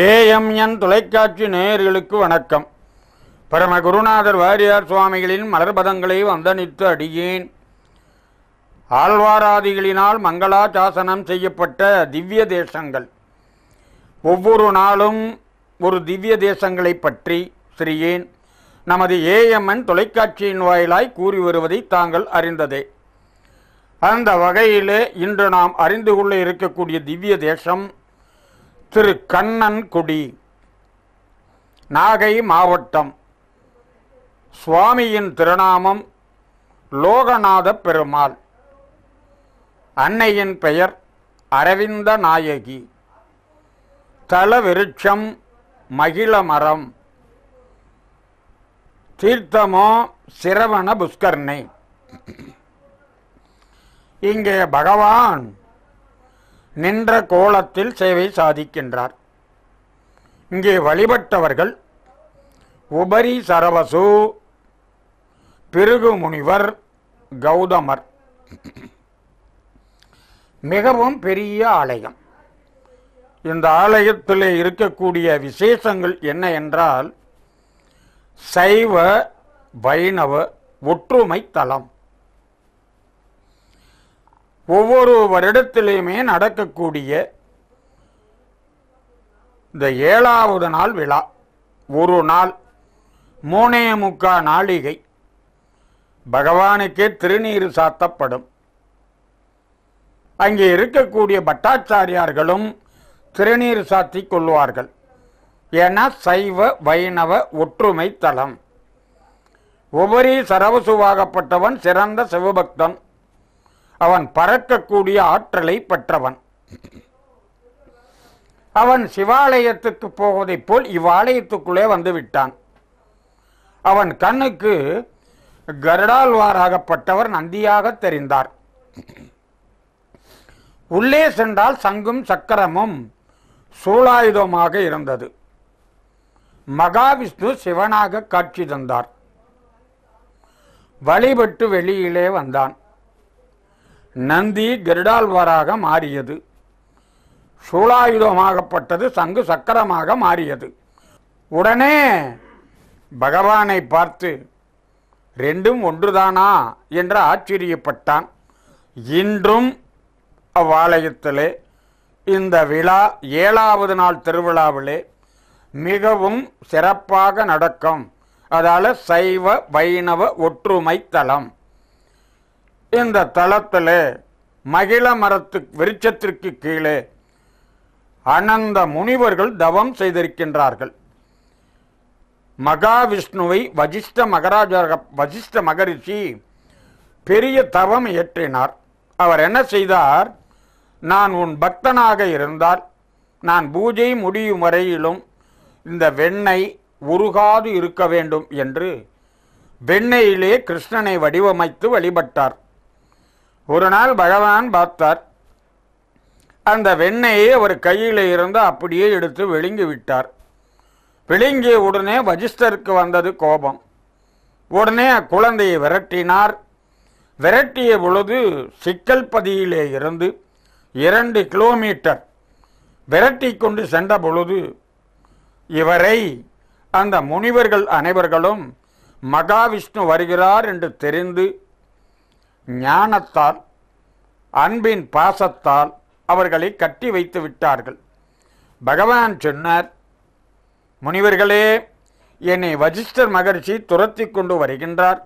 AMN தொலைக்காட்சி நேயர்களுக்கு வணக்கம் பரம குருநாதர் வாரியார் சுவாமிகளின் மலர்பதங்களை வந்தனித்து அடியேன் ஆழ்வாராதிகளினால் மங்களாசாசனம் செய்யப்பட்ட திவ்ய தேசங்கள் ஒவ்வொரு நாளும் ஒரு திவ்ய தேசங்களை பற்றி ஸ்ரீயேன் நமது ஏஎம்என் தொலைக்காட்சியின் வாயிலாய் கூறி வருவதை தாங்கள் அறிந்ததே அந்த வகையிலே இன்று நாம் அறிந்து கொள்ள இருக்கக்கூடிய திவ்ய தேசம் திரு கண்ணன்குடி நாகை மாவட்டம் சுவாமியின் திருநாமம் லோகநாத பெருமாள் அன்னையின் பெயர் அரவிந்த நாயகி தல விருட்சம் மகிழ மரம் தீர்த்தமோ சிரவண புஷ்கர்ணை இங்கே பகவான் நின்ற கோலத்தில் சேவை சாதிக்கின்றார் இங்கே வழிபட்டவர்கள் உபரி சரவசு பிருகு முனிவர் கௌதமர் மிகவும் பெரிய ஆலயம் இந்த ஆலயத்தில் இருக்கக்கூடிய விசேஷங்கள் என்ன என்றால் சைவ வைணவ ஒற்றுமை தலம் ஒவ்வொரு வருடத்திலையுமே நடக்கக்கூடிய இந்த ஏழாவது நாள் விழா ஒரு நாள் மூனே முக்கா நாளிகை பகவானுக்கே திருநீர் சாத்தப்படும் அங்கே இருக்கக்கூடிய பட்டாச்சாரியார்களும் திருநீர் சாத்தி கொள்வார்கள் ஏன்னா சைவ வைணவ ஒற்றுமை தலம் உபரி சரவசுவாகப்பட்டவன் சிறந்த சிவபக்தன் அவன் பறக்கக்கூடிய ஆற்றலை பெற்றவன் அவன் சிவாலயத்துக்கு போவதைப் போல் இவ்வாலயத்துக்குள்ளே வந்துவிட்டான் அவன் கண்ணுக்கு கருடால்வாராகப்பட்டவர் நந்தியாக தெரிந்தார் உள்ளே சென்றால் சங்கும் சக்கரமும் சூலாயுதமாக இருந்தது மகாவிஷ்ணு சிவனாக காட்சி தந்தார் வழிபட்டு வெளியிலே வந்தான் நந்தி கருடாழ்வாராக மாறியது சூளாயுதமாகப்பட்டது சங்கு சக்கரமாக மாறியது உடனே பகவானை பார்த்து ரெண்டும் ஒன்றுதானா என்று ஆச்சரியப்பட்டான் இன்றும் அவ்வாலயத்திலே இந்த விழா ஏழாவது நாள் திருவிழாவிலே மிகவும் சிறப்பாக நடக்கும் அதால் சைவ வைணவ ஒற்றுமை தளம் இந்த தளத்தில் மகிழ மரத்து வெறிச்சத்திற்கு கீழே அனந்த முனிவர்கள் தவம் செய்திருக்கின்றார்கள் மகாவிஷ்ணுவை வசிஷ்ட மகராஜ வசிஷ்ட மகரிஷி பெரிய தவம் இயற்றினார் அவர் என்ன செய்தார் நான் உன் பக்தனாக இருந்தால் நான் பூஜை முடியும் வரையிலும் இந்த வெண்ணை உருகாது இருக்க வேண்டும் என்று வெண்ணையிலே கிருஷ்ணனை வடிவமைத்து வழிபட்டார் ஒரு நாள் பகவான் பார்த்தார் அந்த வெண்ணையை ஒரு கையில் இருந்து அப்படியே எடுத்து விழுங்கி விட்டார் விழுங்கிய உடனே வஜிஸ்டருக்கு வந்தது கோபம் உடனே அக்குழந்தையை விரட்டினார் விரட்டிய பொழுது சிக்கல் பதியிலே இருந்து இரண்டு கிலோமீட்டர் விரட்டி கொண்டு சென்ற பொழுது இவரை அந்த முனிவர்கள் அனைவர்களும் மகாவிஷ்ணு வருகிறார் என்று தெரிந்து ஞானத்தால் அன்பின் பாசத்தால் அவர்களை கட்டி வைத்து விட்டார்கள் பகவான் சொன்னார் முனிவர்களே என்னை வஜிஸ்டர் மகர்ஷி துரத்தி கொண்டு வருகின்றார்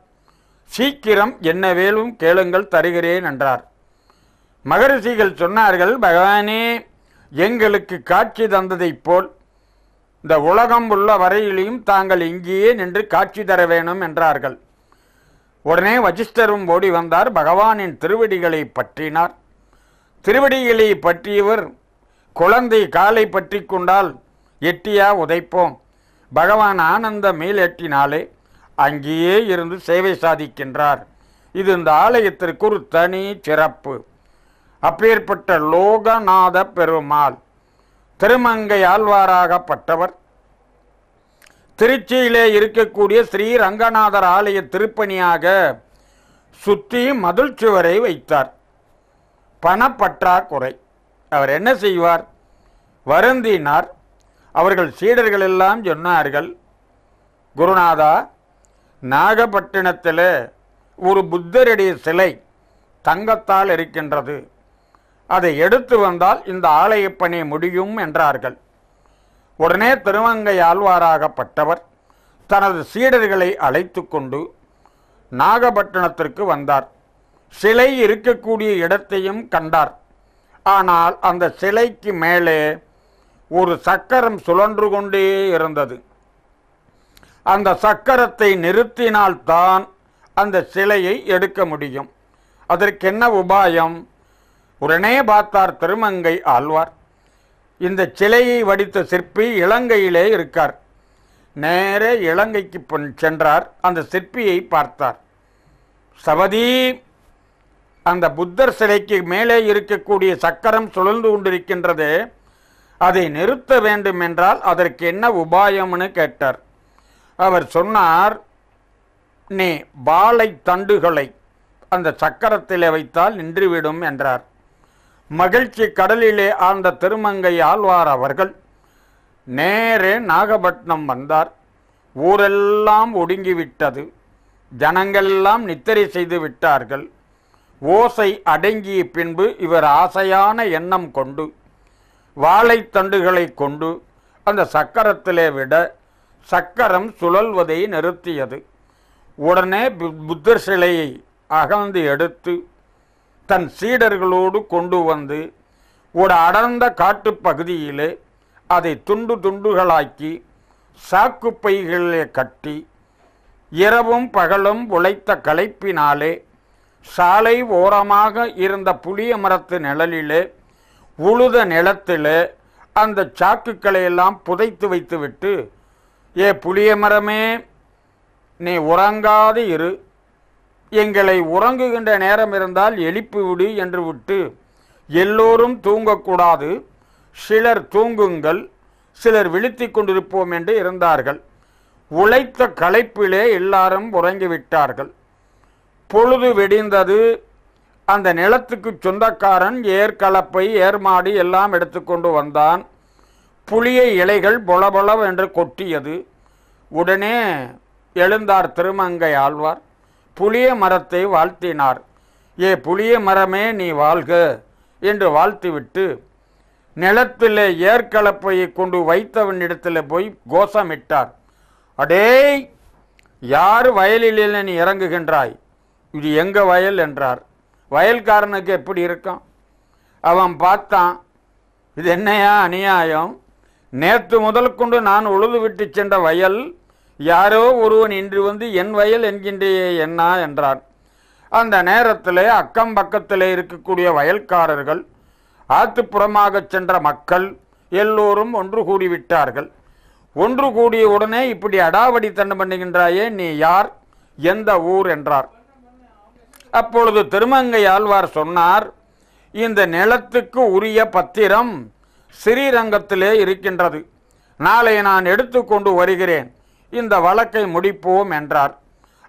சீக்கிரம் என்ன வேலும் கேளுங்கள் தருகிறேன் என்றார் மகரிஷிகள் சொன்னார்கள் பகவானே எங்களுக்கு காட்சி தந்ததைப் போல் இந்த உலகம் உள்ள வரையிலையும் தாங்கள் இங்கேயே நின்று காட்சி தர வேணும் என்றார்கள் உடனே வஜிஷ்டரும் ஓடி வந்தார் பகவானின் திருவடிகளை பற்றினார் திருவடிகளை பற்றியவர் குழந்தை காலை பற்றி கொண்டால் எட்டியா உதைப்போம் பகவான் ஆனந்த மேலெட்டினாலே அங்கேயே இருந்து சேவை சாதிக்கின்றார் இது இந்த ஆலயத்திற்கு ஒரு தனி சிறப்பு அப்பேற்பட்ட லோகநாத பெருமாள் திருமங்கை ஆழ்வாராகப்பட்டவர் திருச்சியிலே இருக்கக்கூடிய ஸ்ரீ ரங்கநாதர் ஆலய திருப்பணியாக சுற்றி மதுள் சுவரை வைத்தார் பணப்பற்றாக்குறை அவர் என்ன செய்வார் வருந்தினார் அவர்கள் சீடர்கள் எல்லாம் சொன்னார்கள் குருநாதா நாகப்பட்டினத்தில் ஒரு புத்தருடைய சிலை தங்கத்தால் இருக்கின்றது அதை எடுத்து வந்தால் இந்த ஆலயப்பணி முடியும் என்றார்கள் உடனே திருவங்கை ஆழ்வாராகப்பட்டவர் தனது சீடர்களை அழைத்து கொண்டு நாகப்பட்டினத்திற்கு வந்தார் சிலை இருக்கக்கூடிய இடத்தையும் கண்டார் ஆனால் அந்த சிலைக்கு மேலே ஒரு சக்கரம் சுழன்று கொண்டே இருந்தது அந்த சக்கரத்தை நிறுத்தினால்தான் அந்த சிலையை எடுக்க முடியும் அதற்கென்ன உபாயம் உடனே பார்த்தார் திருமங்கை ஆழ்வார் இந்த சிலையை வடித்த சிற்பி இலங்கையிலே இருக்கார் நேர இலங்கைக்கு சென்றார் அந்த சிற்பியை பார்த்தார் சவதி அந்த புத்தர் சிலைக்கு மேலே இருக்கக்கூடிய சக்கரம் சுழந்து கொண்டிருக்கின்றது அதை நிறுத்த வேண்டும் என்றால் அதற்கு என்ன உபாயம்னு கேட்டார் அவர் சொன்னார் நீ பாலை தண்டுகளை அந்த சக்கரத்தில் வைத்தால் நின்றுவிடும் என்றார் மகிழ்ச்சி கடலிலே ஆண்ட திருமங்கை ஆழ்வார் அவர்கள் நேரே நாகப்பட்டினம் வந்தார் ஊரெல்லாம் ஒடுங்கிவிட்டது ஜனங்களெல்லாம் நித்திரை செய்து விட்டார்கள் ஓசை அடங்கிய பின்பு இவர் ஆசையான எண்ணம் கொண்டு வாழைத்தண்டுகளை கொண்டு அந்த சக்கரத்திலே விட சக்கரம் சுழல்வதை நிறுத்தியது உடனே புத்தர் சிலையை அகழ்ந்து எடுத்து தன் சீடர்களோடு கொண்டு வந்து ஒரு அடர்ந்த காட்டுப் பகுதியிலே அதை துண்டு துண்டுகளாக்கி சாக்கு பைகளிலே கட்டி இரவும் பகலும் உழைத்த களைப்பினாலே சாலை ஓரமாக இருந்த புளிய மரத்து நிழலிலே உழுத நிலத்திலே அந்த சாக்குக்களை எல்லாம் புதைத்து வைத்துவிட்டு ஏ புளிய மரமே நீ உறங்காது இரு எங்களை உறங்குகின்ற நேரம் இருந்தால் எழுப்பி விடு என்று விட்டு எல்லோரும் தூங்கக்கூடாது சிலர் தூங்குங்கள் சிலர் விழுத்தி கொண்டிருப்போம் என்று இருந்தார்கள் உழைத்த களைப்பிலே எல்லாரும் உறங்கிவிட்டார்கள் பொழுது வெடிந்தது அந்த நிலத்துக்கு சொந்தக்காரன் ஏர்கலப்பை ஏர்மாடி எல்லாம் எடுத்துக்கொண்டு வந்தான் புளிய இலைகள் பொலபொலவென்று கொட்டியது உடனே எழுந்தார் திருமங்கை ஆழ்வார் புளிய மரத்தை வாழ்த்தினார் ஏ புளிய மரமே நீ வாழ்க என்று வாழ்த்திவிட்டு நிலத்தில் ஏற்கலப்பை கொண்டு வைத்தவனிடத்தில் போய் கோஷமிட்டார் அடேய் யார் வயலில் நீ இறங்குகின்றாய் இது எங்கள் வயல் என்றார் வயல்காரனுக்கு எப்படி இருக்கும் அவன் பார்த்தான் இது என்னையா அநியாயம் நேற்று முதல் கொண்டு நான் உழுது விட்டு சென்ற வயல் யாரோ ஒருவன் இன்று வந்து என் வயல் என்கின்றேயே என்னா என்றான் அந்த நேரத்தில் அக்கம் பக்கத்தில் இருக்கக்கூடிய வயல்காரர்கள் ஆத்துப்புறமாக சென்ற மக்கள் எல்லோரும் ஒன்று கூடிவிட்டார்கள் ஒன்று கூடிய உடனே இப்படி அடாவடி தண்டு பண்ணுகின்றாயே நீ யார் எந்த ஊர் என்றார் அப்பொழுது திருமங்கை ஆழ்வார் சொன்னார் இந்த நிலத்துக்கு உரிய பத்திரம் ஸ்ரீரங்கத்திலே இருக்கின்றது நாளை நான் எடுத்துக்கொண்டு வருகிறேன் இந்த வழக்கை முடிப்போம் என்றார்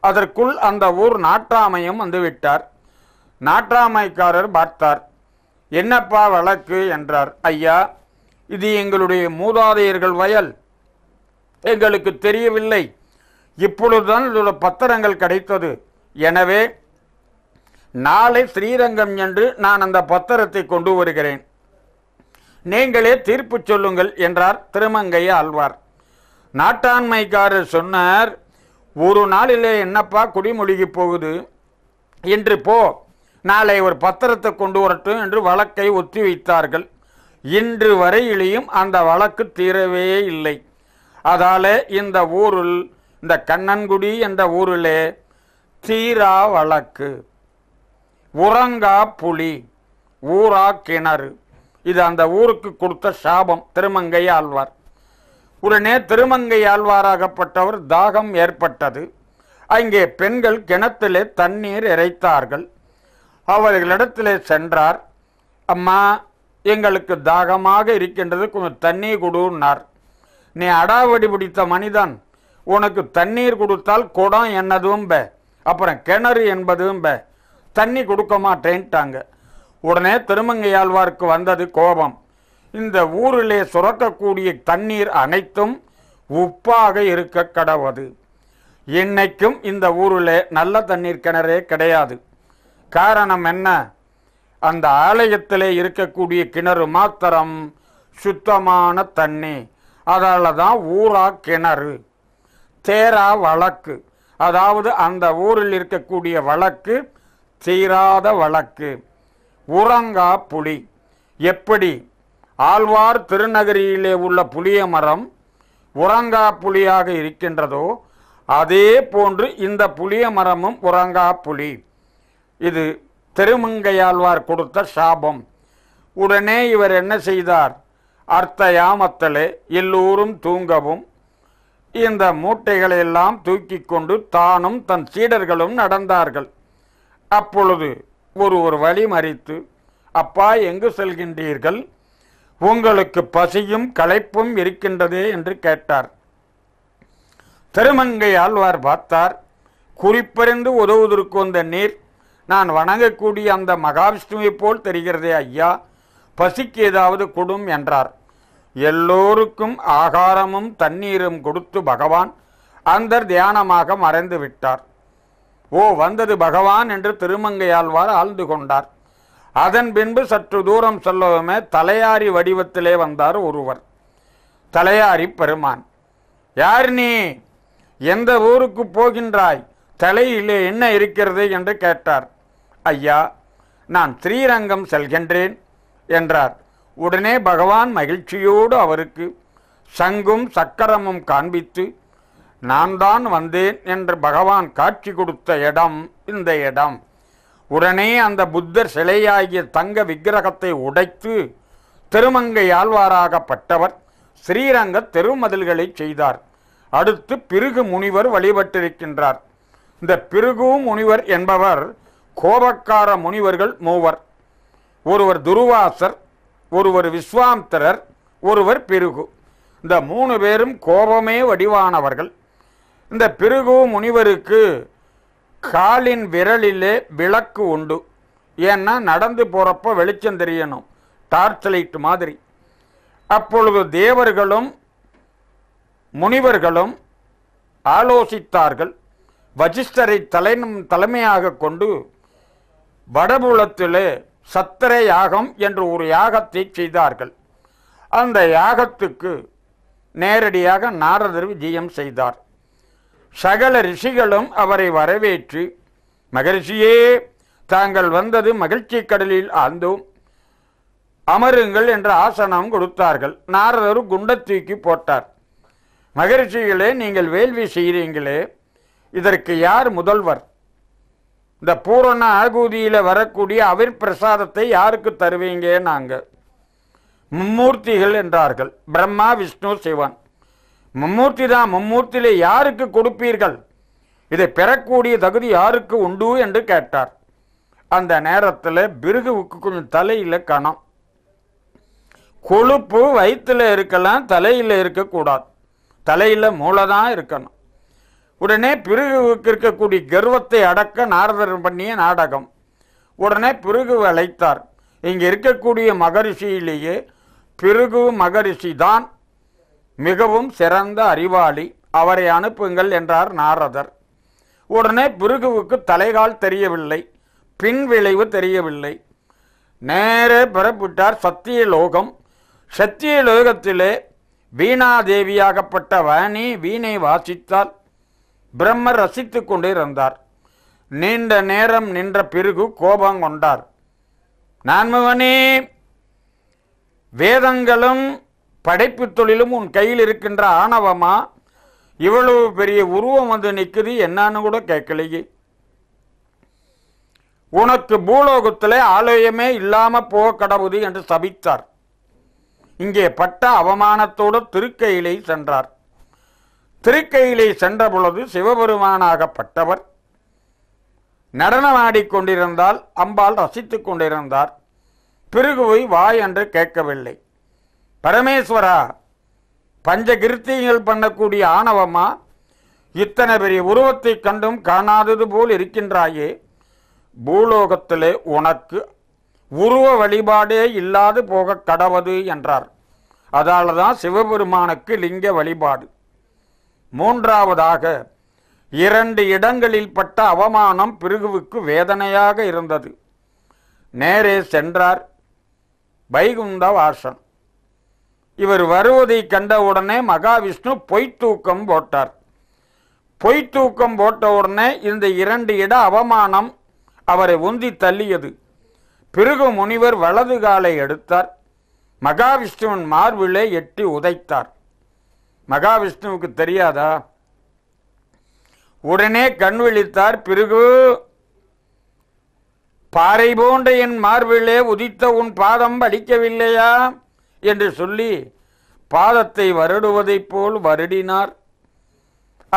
அதற்குள் அந்த ஊர் நாற்றாமையும் வந்துவிட்டார் நாற்றாமைக்காரர் பார்த்தார் என்னப்பா வழக்கு என்றார் ஐயா இது எங்களுடைய மூதாதையர்கள் வயல் எங்களுக்கு தெரியவில்லை இப்பொழுதுதான் இதோட பத்திரங்கள் கிடைத்தது எனவே நாளை ஸ்ரீரங்கம் என்று நான் அந்த பத்திரத்தை கொண்டு வருகிறேன் நீங்களே தீர்ப்பு சொல்லுங்கள் என்றார் திருமங்கைய ஆழ்வார் நாட்டாண்மைக்காரர் சொன்னார் ஒரு நாளிலே என்னப்பா குடிமொழிக்கு போகுது என்று போ நாளை ஒரு பத்திரத்தை கொண்டு வரட்டும் என்று வழக்கை ஒத்தி வைத்தார்கள் இன்று வரையிலையும் அந்த வழக்கு தீரவே இல்லை அதால இந்த ஊரில் இந்த கண்ணன்குடி என்ற ஊரிலே தீரா வழக்கு உறங்கா புலி ஊரா கிணறு இது அந்த ஊருக்கு கொடுத்த சாபம் திருமங்கை ஆழ்வார் உடனே திருமங்கை ஆழ்வாராகப்பட்டவர் தாகம் ஏற்பட்டது அங்கே பெண்கள் கிணத்திலே தண்ணீர் இறைத்தார்கள் அவர்களிடத்திலே சென்றார் அம்மா எங்களுக்கு தாகமாக இருக்கின்றது கொஞ்சம் தண்ணி கொடுன்னார் நீ அடாவடி பிடித்த மனிதன் உனக்கு தண்ணீர் கொடுத்தால் குடம் என்னதும் பே அப்புறம் கிணறு என்பதும் பே தண்ணி கொடுக்க மாட்டேன்ட்டாங்க உடனே திருமங்கையாழ்வாருக்கு வந்தது கோபம் இந்த ஊரிலே சுரக்கக்கூடிய தண்ணீர் அனைத்தும் உப்பாக இருக்க கடவது இன்னைக்கும் இந்த ஊரில் நல்ல தண்ணீர் கிணறே கிடையாது காரணம் என்ன அந்த ஆலயத்தில் இருக்கக்கூடிய கிணறு மாத்திரம் சுத்தமான தண்ணி அதால் தான் ஊரா கிணறு தேரா வழக்கு அதாவது அந்த ஊரில் இருக்கக்கூடிய வழக்கு தீராத வழக்கு உறங்கா புலி எப்படி ஆழ்வார் திருநகரியிலே உள்ள புளிய மரம் உறங்கா புலியாக இருக்கின்றதோ அதே போன்று இந்த புளிய மரமும் உறங்கா புலி இது திருமங்கையாழ்வார் கொடுத்த சாபம் உடனே இவர் என்ன செய்தார் அர்த்த யாமத்தலே எல்லோரும் தூங்கவும் இந்த மூட்டைகளை எல்லாம் தூக்கி கொண்டு தானும் தன் சீடர்களும் நடந்தார்கள் அப்பொழுது ஒரு ஒரு வழி மறித்து அப்பா எங்கு செல்கின்றீர்கள் உங்களுக்கு பசியும் களைப்பும் இருக்கின்றதே என்று கேட்டார் திருமங்கை ஆழ்வார் பார்த்தார் குறிப்பறிந்து உதவுவதற்கு வந்த நீர் நான் வணங்கக்கூடிய அந்த மகாவிஷ்ணுவை போல் தெரிகிறதே ஐயா பசிக்கு ஏதாவது கொடும் என்றார் எல்லோருக்கும் ஆகாரமும் தண்ணீரும் கொடுத்து பகவான் அந்த தியானமாக மறைந்து விட்டார் ஓ வந்தது பகவான் என்று திருமங்கையாழ்வார் ஆழ்ந்து கொண்டார் அதன் பின்பு சற்று தூரம் செல்லவுமே தலையாரி வடிவத்திலே வந்தார் ஒருவர் தலையாரி பெருமான் யார் நீ எந்த ஊருக்கு போகின்றாய் தலையிலே என்ன இருக்கிறது என்று கேட்டார் ஐயா நான் ஸ்ரீரங்கம் செல்கின்றேன் என்றார் உடனே பகவான் மகிழ்ச்சியோடு அவருக்கு சங்கும் சக்கரமும் காண்பித்து நான் தான் வந்தேன் என்று பகவான் காட்சி கொடுத்த இடம் இந்த இடம் உடனே அந்த புத்தர் சிலையாகிய தங்க விக்கிரகத்தை உடைத்து திருமங்கை ஆழ்வாராகப்பட்டவர் ஸ்ரீரங்க தெருமதில்களை செய்தார் அடுத்து பிருகு முனிவர் வழிபட்டிருக்கின்றார் இந்த பிருகு முனிவர் என்பவர் கோபக்கார முனிவர்கள் மூவர் ஒருவர் துருவாசர் ஒருவர் விஸ்வாம்தரர் ஒருவர் பிருகு இந்த மூணு பேரும் கோபமே வடிவானவர்கள் இந்த பிருகு முனிவருக்கு காலின் விரலிலே விளக்கு உண்டு ஏன்னா நடந்து போகிறப்ப வெளிச்சம் தெரியணும் டார்ச் லைட் மாதிரி அப்பொழுது தேவர்களும் முனிவர்களும் ஆலோசித்தார்கள் வஜிஸ்டரை தலை தலைமையாக கொண்டு வடபுலத்திலே சத்திர யாகம் என்று ஒரு யாகத்தை செய்தார்கள் அந்த யாகத்துக்கு நேரடியாக நாரதர் விஜயம் செய்தார் சகல ரிஷிகளும் அவரை வரவேற்று மகரிஷியே தாங்கள் வந்தது மகிழ்ச்சி கடலில் ஆழ்ந்தோம் அமருங்கள் என்ற ஆசனம் கொடுத்தார்கள் நாரதரும் குண்ட தூக்கி போட்டார் மகரிஷிகளே நீங்கள் வேள்வி செய்கிறீங்களே இதற்கு யார் முதல்வர் இந்த பூரண ஆகூதியில் வரக்கூடிய அவிர் பிரசாதத்தை யாருக்கு தருவீங்க நாங்கள் மும்மூர்த்திகள் என்றார்கள் பிரம்மா விஷ்ணு சிவன் மும்மூர்த்தி தான் மும்மூர்த்தியிலே யாருக்கு கொடுப்பீர்கள் இதை பெறக்கூடிய தகுதி யாருக்கு உண்டு என்று கேட்டார் அந்த நேரத்தில் பிருகுவுக்கு கொஞ்சம் தலையில் கணம் கொழுப்பு வயிற்றில் இருக்கலாம் தலையில் இருக்கக்கூடாது தலையில் மூளை தான் இருக்கணும் உடனே பிருகுவுக்கு இருக்கக்கூடிய கர்வத்தை அடக்க நாரதரன் பண்ணிய நாடகம் உடனே பிருகு அழைத்தார் இங்கே இருக்கக்கூடிய மகரிஷியிலேயே பிருகு மகரிஷி தான் மிகவும் சிறந்த அறிவாளி அவரை அனுப்புங்கள் என்றார் நாரதர் உடனே பிருகுவுக்கு தலைகால் தெரியவில்லை பின் விளைவு தெரியவில்லை நேரே பிறப்பிட்டார் சத்தியலோகம் சத்தியலோகத்திலே வீணாதேவியாகப்பட்ட வாணி வீணை வாசித்தால் பிரம்மர் ரசித்து கொண்டிருந்தார் நீண்ட நேரம் நின்ற பிறகு கோபம் கொண்டார் நான்முகனே வேதங்களும் படைப்பு தொழிலும் உன் கையில் இருக்கின்ற ஆணவமா இவ்வளவு பெரிய உருவம் வந்து நிற்குது என்னான்னு கூட கேட்கலையே உனக்கு பூலோகத்தில் ஆலயமே இல்லாமல் போக கடவுது என்று சபித்தார் இங்கே பட்ட அவமானத்தோடு திருக்கையிலே சென்றார் திருக்கையிலே சென்ற பொழுது சிவபெருமானாகப்பட்டவர் நடனமாடிக்கொண்டிருந்தால் அம்பாள் ரசித்து கொண்டிருந்தார் பிறகு போய் வாய் என்று கேட்கவில்லை பரமேஸ்வரா பஞ்ச கிருத்தியங்கள் பண்ணக்கூடிய ஆணவமா இத்தனை பெரிய உருவத்தை கண்டும் காணாதது போல் இருக்கின்றாயே பூலோகத்திலே உனக்கு உருவ வழிபாடே இல்லாது போக கடவது என்றார் அதால தான் சிவபெருமானுக்கு லிங்க வழிபாடு மூன்றாவதாக இரண்டு இடங்களில் பட்ட அவமானம் பிருகுவுக்கு வேதனையாக இருந்தது நேரே சென்றார் வைகுந்த வாசன் இவர் வருவதை கண்டவுடனே மகாவிஷ்ணு பொய்த்தூக்கம் போட்டார் பொய்த்தூக்கம் போட்டவுடனே இந்த இரண்டு இட அவமானம் அவரை உந்தி தள்ளியது பிறகு முனிவர் வலது காலை எடுத்தார் மகாவிஷ்ணுவின் மார்பிலே எட்டி உதைத்தார் மகாவிஷ்ணுவுக்கு தெரியாதா உடனே கண் விழித்தார் பிறகு பாறை போன்ற என் மார்பிலே உதித்த உன் பாதம் வலிக்கவில்லையா என்று சொல்லி பாதத்தை வருடுவதைப் போல் வருடினார்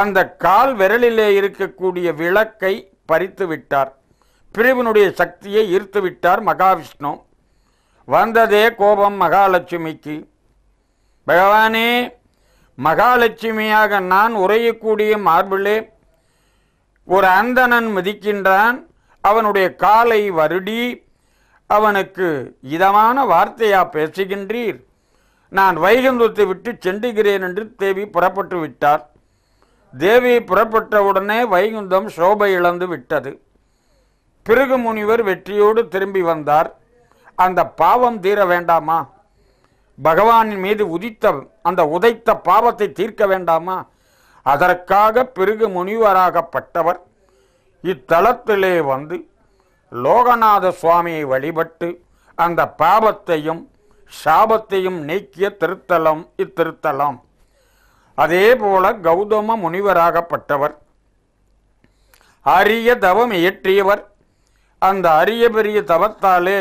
அந்த கால் விரலிலே இருக்கக்கூடிய விளக்கை பறித்து விட்டார் பிரிவினுடைய சக்தியை ஈர்த்து விட்டார் மகாவிஷ்ணு வந்ததே கோபம் மகாலட்சுமிக்கு பகவானே மகாலட்சுமியாக நான் உரையக்கூடிய மார்பிளே ஒரு அந்தணன் மிதிக்கின்றான் அவனுடைய காலை வருடி அவனுக்கு இதமான வார்த்தையா பேசுகின்றீர் நான் வைகுந்தத்தை விட்டு சென்றுகிறேன் என்று தேவி புறப்பட்டு விட்டார் தேவி புறப்பட்டவுடனே வைகுந்தம் சோபை இழந்து விட்டது பிறகு முனிவர் வெற்றியோடு திரும்பி வந்தார் அந்த பாவம் தீர வேண்டாமா பகவானின் மீது உதித்த அந்த உதைத்த பாவத்தை தீர்க்க வேண்டாமா அதற்காக பிறகு முனிவராகப்பட்டவர் இத்தலத்திலே வந்து லோகநாத சுவாமியை வழிபட்டு அந்த பாபத்தையும் சாபத்தையும் நீக்கிய திருத்தலம் இத்திருத்தலம் அதே போல கௌதம முனிவராகப்பட்டவர் அரிய தவம் இயற்றியவர் அந்த அரிய பெரிய தவத்தாலே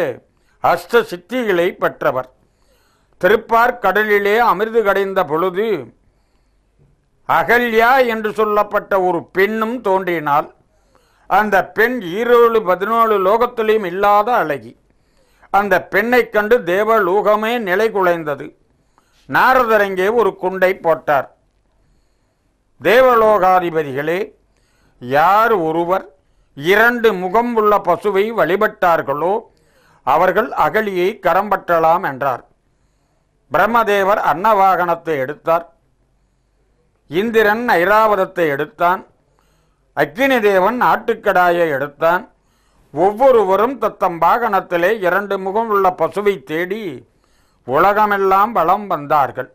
அஷ்ட சித்திகளை பெற்றவர் திருப்பார்கடலிலே அமிர்து கடைந்த பொழுது அகல்யா என்று சொல்லப்பட்ட ஒரு பெண்ணும் தோன்றினாள் அந்த பெண் ஈரோடு பதினோழு லோகத்திலையும் இல்லாத அழகி அந்த பெண்ணைக் கண்டு தேவலோகமே நிலை குலைந்தது நாரதரங்கே ஒரு குண்டை போட்டார் தேவலோகாதிபதிகளே யார் ஒருவர் இரண்டு முகம் உள்ள பசுவை வழிபட்டார்களோ அவர்கள் அகலியை கரம்பற்றலாம் என்றார் பிரம்மதேவர் அன்னவாகனத்தை எடுத்தார் இந்திரன் ஐராவதத்தை எடுத்தான் அக்னி தேவன் ஆட்டுக்கடாயை எடுத்தான் ஒவ்வொருவரும் தத்தம் வாகனத்திலே இரண்டு முகம் உள்ள பசுவை தேடி உலகமெல்லாம் வளம் வந்தார்கள்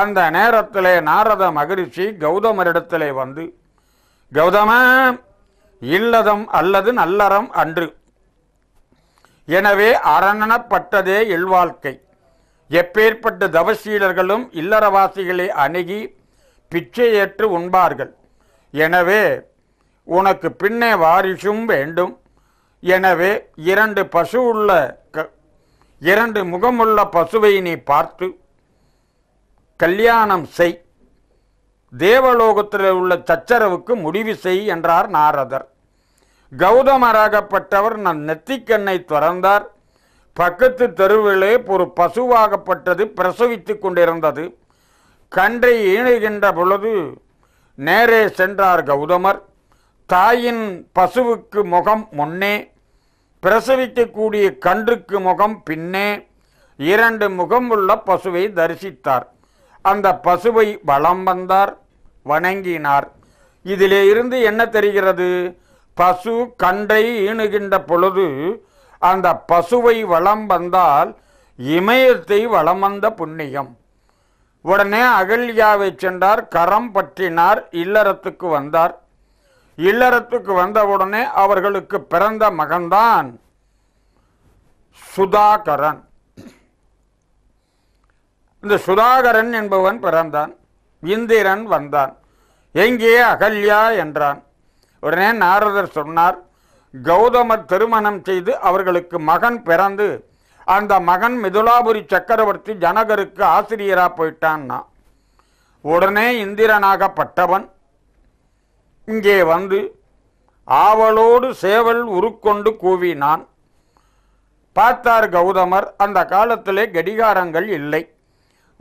அந்த நேரத்திலே நாரத மகிழ்ச்சி கௌதமரிடத்திலே வந்து கௌதம இல்லதம் அல்லது நல்லறம் அன்று எனவே அரணப்பட்டதே இல்வாழ்க்கை எப்பேற்பட்ட தவசீலர்களும் இல்லறவாசிகளை அணுகி பிச்சையேற்று உண்பார்கள் எனவே உனக்கு பின்னே வாரிசும் வேண்டும் எனவே இரண்டு பசு உள்ள க இரண்டு முகமுள்ள பசுவை நீ பார்த்து கல்யாணம் செய் தேவலோகத்தில் உள்ள சச்சரவுக்கு முடிவு செய் என்றார் நாரதர் கௌதமராகப்பட்டவர் நம் நெத்திக்கண்ணை திறந்தார் பக்கத்து தெருவிலே ஒரு பசுவாகப்பட்டது பிரசவித்து கொண்டிருந்தது கன்றை ஈணுகின்ற பொழுது நேரே சென்றார் கௌதமர் தாயின் பசுவுக்கு முகம் முன்னே பிரசவிக்கக்கூடிய கன்றுக்கு முகம் பின்னே இரண்டு முகம் உள்ள பசுவை தரிசித்தார் அந்த பசுவை வளம் வந்தார் வணங்கினார் இதிலே இருந்து என்ன தெரிகிறது பசு கன்றை ஈணுகின்ற பொழுது அந்த பசுவை வளம் வந்தால் இமயத்தை வளம் வந்த புண்ணியம் உடனே அகல்யாவை சென்றார் கரம் பற்றினார் இல்லறத்துக்கு வந்தார் இல்லறத்துக்கு வந்தவுடனே அவர்களுக்கு பிறந்த மகன்தான் சுதாகரன் இந்த சுதாகரன் என்பவன் பிறந்தான் இந்திரன் வந்தான் எங்கே அகல்யா என்றான் உடனே நாரதர் சொன்னார் கௌதமர் திருமணம் செய்து அவர்களுக்கு மகன் பிறந்து அந்த மகன் மிதுலாபுரி சக்கரவர்த்தி ஜனகருக்கு ஆசிரியராக போயிட்டான்னா உடனே இந்திரனாகப்பட்டவன் இங்கே வந்து ஆவலோடு சேவல் உருக்கொண்டு கூவினான் பார்த்தார் கௌதமர் அந்த காலத்திலே கடிகாரங்கள் இல்லை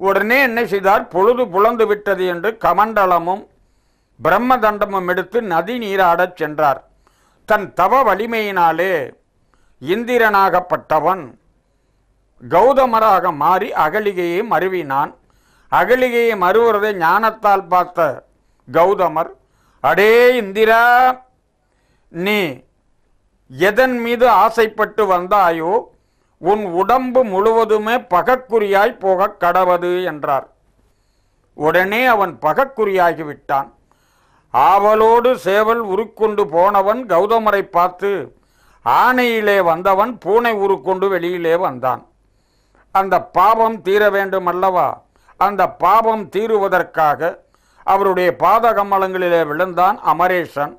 உடனே என்ன செய்தார் பொழுது புலந்து விட்டது என்று கமண்டலமும் பிரம்மதண்டமும் எடுத்து நதி நீராடச் சென்றார் தன் தவ வலிமையினாலே இந்திரனாகப்பட்டவன் கௌதமராக மாறி அகலிகையை மருவினான் அகலிகையை மறுவுறதை ஞானத்தால் பார்த்த கௌதமர் அடே இந்திரா நீ எதன் மீது ஆசைப்பட்டு வந்தாயோ உன் உடம்பு முழுவதுமே பகக்குறியாய் போக கடவது என்றார் உடனே அவன் பகக்குறியாகிவிட்டான் ஆவலோடு சேவல் உருக்கொண்டு போனவன் கௌதமரை பார்த்து ஆனையிலே வந்தவன் பூனை உருக்கொண்டு வெளியிலே வந்தான் அந்த பாபம் தீர வேண்டுமல்லவா அந்த பாபம் தீருவதற்காக அவருடைய பாத கமலங்களிலே விழுந்தான் அமரேஷன்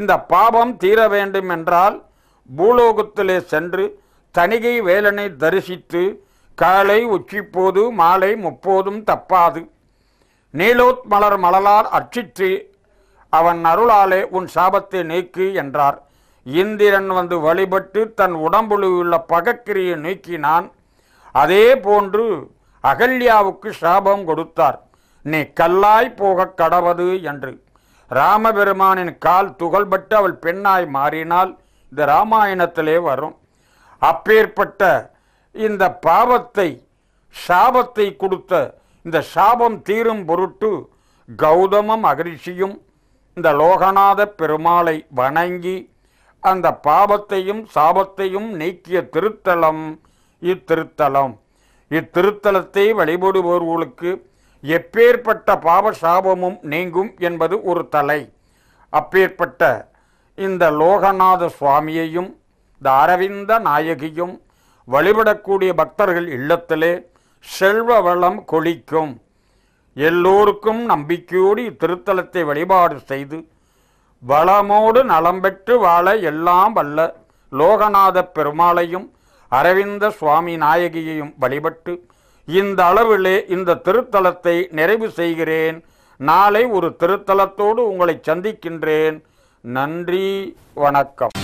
இந்த பாபம் தீர வேண்டும் என்றால் பூலோகத்திலே சென்று தணிகை வேலனை தரிசித்து காலை உச்சிப்போது மாலை முப்போதும் தப்பாது நீலோத் மலர் மலலால் அர்ச்சித்து அவன் அருளாலே உன் சாபத்தை நீக்கு என்றார் இந்திரன் வந்து வழிபட்டு தன் உடம்புல உள்ள பகக்கிரியை நீக்கினான் அதே போன்று அகல்யாவுக்கு சாபம் கொடுத்தார் நீ கல்லாய் போகக் கடவது என்று ராமபெருமானின் கால் துகள்பட்டு அவள் பெண்ணாய் மாறினால் இந்த ராமாயணத்திலே வரும் அப்பேற்பட்ட இந்த பாவத்தை சாபத்தை கொடுத்த இந்த சாபம் தீரும் பொருட்டு கௌதமும் அகரிஷியும் இந்த லோகநாத பெருமாளை வணங்கி அந்த பாவத்தையும் சாபத்தையும் நீக்கிய திருத்தலம் இத்திருத்தலம் இத்திருத்தலத்தை வழிபடுபவர்களுக்கு எப்பேற்பட்ட பாவ சாபமும் நீங்கும் என்பது ஒரு தலை அப்பேற்பட்ட இந்த லோகநாத சுவாமியையும் இந்த அரவிந்த நாயகியும் வழிபடக்கூடிய பக்தர்கள் இல்லத்திலே செல்வ வளம் கொளிக்கும் எல்லோருக்கும் நம்பிக்கையோடு இத்திருத்தலத்தை வழிபாடு செய்து வளமோடு நலம் பெற்று வாழ எல்லாம் வல்ல லோகநாத பெருமாளையும் அரவிந்த சுவாமி நாயகியையும் வழிபட்டு இந்த அளவிலே இந்த திருத்தலத்தை நிறைவு செய்கிறேன் நாளை ஒரு திருத்தலத்தோடு உங்களை சந்திக்கின்றேன் நன்றி வணக்கம்